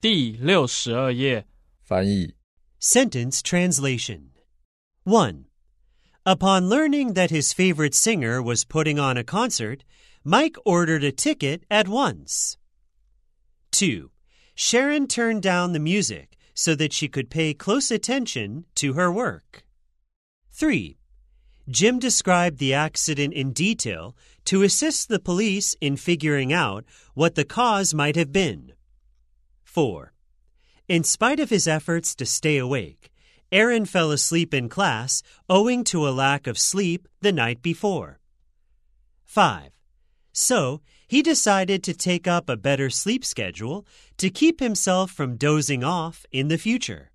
第六十二页翻译。Sentence translation 1. Upon learning that his favorite singer was putting on a concert, Mike ordered a ticket at once. 2. Sharon turned down the music so that she could pay close attention to her work. 3. Jim described the accident in detail to assist the police in figuring out what the cause might have been. 4. In spite of his efforts to stay awake, Aaron fell asleep in class owing to a lack of sleep the night before. 5. So, he decided to take up a better sleep schedule to keep himself from dozing off in the future.